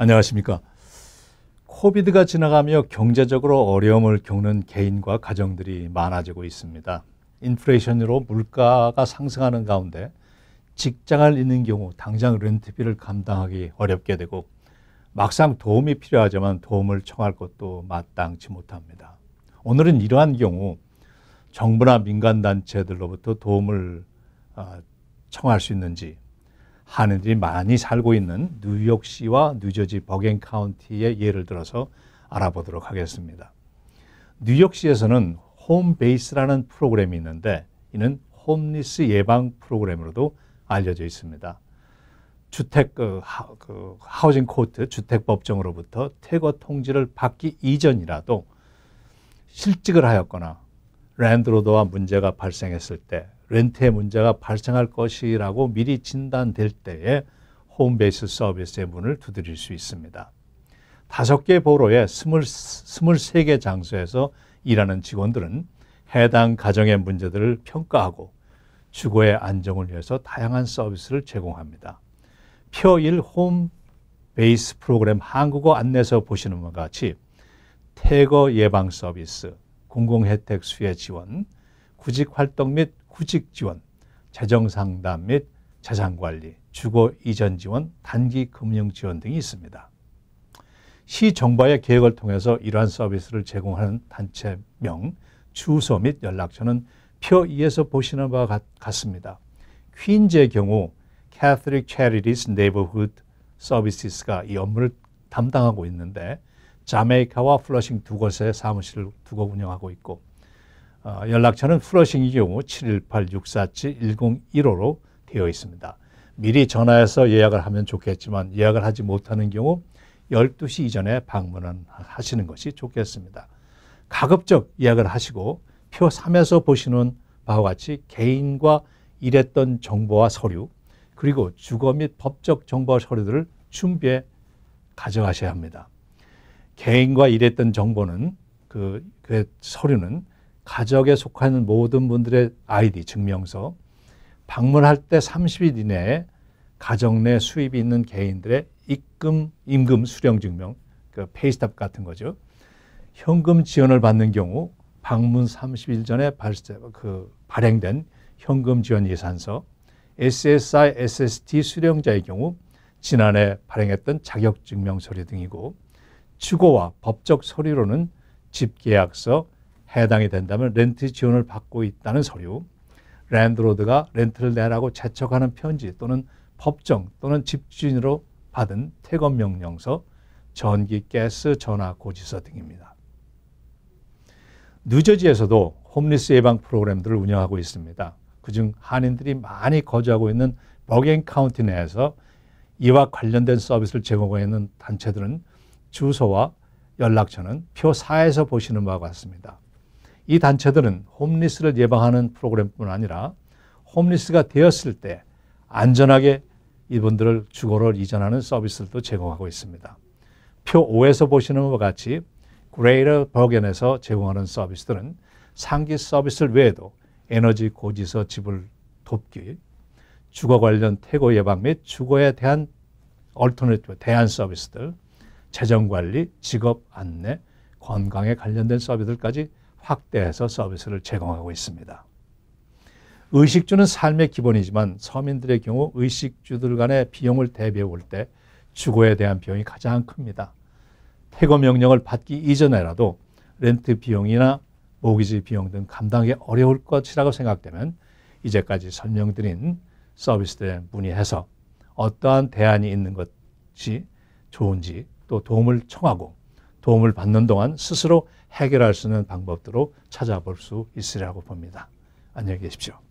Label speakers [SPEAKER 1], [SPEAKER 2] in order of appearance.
[SPEAKER 1] 안녕하십니까. 코비드가 지나가며 경제적으로 어려움을 겪는 개인과 가정들이 많아지고 있습니다. 인플레이션으로 물가가 상승하는 가운데 직장을 잃는 경우 당장 렌트비를 감당하기 어렵게 되고 막상 도움이 필요하지만 도움을 청할 것도 마땅치 못합니다. 오늘은 이러한 경우 정부나 민간단체들로부터 도움을 아, 청할 수 있는지 하늘이 많이 살고 있는 뉴욕시와 뉴저지 버겐 카운티의 예를 들어서 알아보도록 하겠습니다. 뉴욕시에서는 홈베이스라는 프로그램이 있는데 이는 홈리스 예방 프로그램으로도 알려져 있습니다. 주택 그, 하, 그 하우징 코트 주택 법정으로부터 퇴거 통지를 받기 이전이라도 실직을 하였거나 랜드로드와 문제가 발생했을 때 렌트의 문제가 발생할 것이라고 미리 진단될 때에 홈베이스 서비스의 문을 두드릴 수 있습니다. 다섯 개 보로의 23개 장소에서 일하는 직원들은 해당 가정의 문제들을 평가하고 주거의 안정을 위해서 다양한 서비스를 제공합니다. 표일 홈 베이스 프로그램 한국어 안내서 보시는 것 같이 태거 예방 서비스, 공공혜택 수혜 지원, 구직 활동 및 구직 지원, 재정 상담 및 재산 관리, 주거 이전 지원, 단기 금융 지원 등이 있습니다. 시정부의 계획을 통해서 이러한 서비스를 제공하는 단체명, 주소 및 연락처는 표 2에서 보시는 바와 같습니다. 퀸즈의 경우 Catholic Charities Neighborhood Services가 이 업무를 담당하고 있는데 자메이카와 플러싱 두 곳에 사무실을 두고 운영하고 있고 어, 연락처는 플러싱의 경우 718-647-1015로 되어 있습니다. 미리 전화해서 예약을 하면 좋겠지만 예약을 하지 못하는 경우 12시 이전에 방문하시는 것이 좋겠습니다. 가급적 예약을 하시고 표 3에서 보시는 바와 같이 개인과 일했던 정보와 서류 그리고 주거 및 법적 정보 서류들을 준비해 가져가셔야 합니다. 개인과 일했던 정보는 그, 그 서류는 가족에 속하는 모든 분들의 아이디 증명서 방문할 때 30일 이내에 가정 내 수입이 있는 개인들의 입금 임금 수령 증명 그 페이스탑 같은 거죠. 현금 지원을 받는 경우 방문 30일 전에 발그 발행된 현금 지원 예산서 SSI, SST 수령자의 경우 지난해 발행했던 자격증명 서류 등이고 주거와 법적 서류로는 집계약서, 해당이 된다면 렌트 지원을 받고 있다는 서류, 랜드로드가 렌트를 내라고 재촉하는 편지 또는 법정 또는 집주인으로 받은 퇴거 명령서, 전기, 가스, 전화, 고지서 등입니다. 뉴저지에서도 홈리스 예방 프로그램들을 운영하고 있습니다. 그중 한인들이 많이 거주하고 있는 버겐 카운티 내에서 이와 관련된 서비스를 제공하고 있는 단체들은 주소와 연락처는 표 4에서 보시는 바와 같습니다. 이 단체들은 홈리스를 예방하는 프로그램뿐 아니라 홈리스가 되었을 때 안전하게 이분들을 주거를 이전하는 서비스도 제공하고 있습니다. 표 5에서 보시는 것과 같이 그레이터 버겐에서 제공하는 서비스들은 상기 서비스를 외에도 에너지 고지서 지불 돕기, 주거 관련 태고 예방 및 주거에 대한 얼터너티브 대안 서비스들, 재정 관리, 직업 안내, 건강에 관련된 서비스들까지 확대해서 서비스를 제공하고 있습니다. 의식주는 삶의 기본이지만 서민들의 경우 의식주들 간의 비용을 대비해 볼 때 주거에 대한 비용이 가장 큽니다. 퇴거 명령을 받기 이전에라도 렌트 비용이나 모기지 비용 등 감당하기 어려울 것이라고 생각되면 이제까지 설명드린 서비스들에 문의해서 어떠한 대안이 있는 것이 좋은지 또 도움을 청하고 도움을 받는 동안 스스로 해결할 수 있는 방법들로 찾아볼 수 있으리라고 봅니다. 안녕히 계십시오.